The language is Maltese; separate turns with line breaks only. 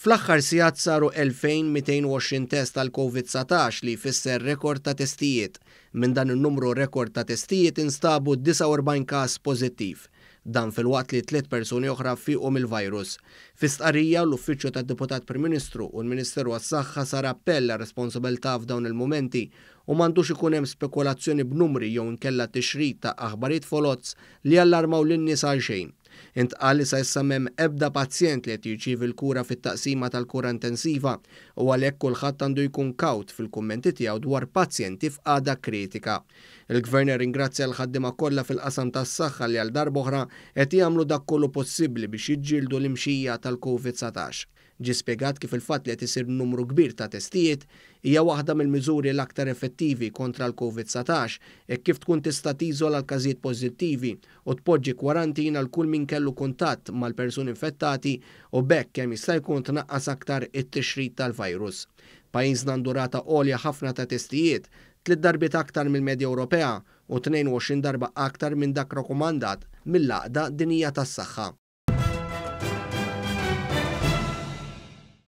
Fl-axħar sijat saru 2220 test tal-COVID-19 li fisser rekord ta' testijiet. Minn dan il-numru rekord ta' testijiet instabu 49 kas pozittiv. Dan fil wat li tliet persuni oħra fiqhom il-virus. Fistqarrija l-Uffiċċju tad-Deputat Prim Ministru u l-Ministeru għas-Saħħa sar appell għal responsabilità f'dawn il-momenti u m'għandux ikun hemm spekulazzjoni b'numri jew nkella tixrid ta' aħbarijiet folozz li allarmaw lin-nies għal xejn. Intqal li sa issa ebda pazjent li qed il l-kura fit-taqsima tal-kura intensiva u għalhekk kulħadd għandu jkun kawt fil-kummenti tiegħu dwar pazjenti f'għada kritika. Il-gvern ringrazzja l-ħaddima kollha fil-qasam tas-saħħa li għal darboħra qed jagħmlu dak kollu possibbli biex jiġġieldu l-imxija tal-COVID-19 ġi spiegat kif il-fat li isir numru kbir ta' testijiet hija waħda mill-miżuri l-aktar effettivi kontra l-COVID-19 e kif tkun tista' tiżola l-każijiet pożittivi u tpoġġi kwarantina l-kull min kellu kuntatt mal-persuni infettati u bekk kemm jista' jkun tnaqqas aktar it-tixrid tal-virus. Pajjiżna ndurata għolja ħafna ta' testijiet, tliet darbit aktar mill-Medja Ewropea u 22 darba aktar minn dak rakkomandat mill-laqda dinija tas-saħħa.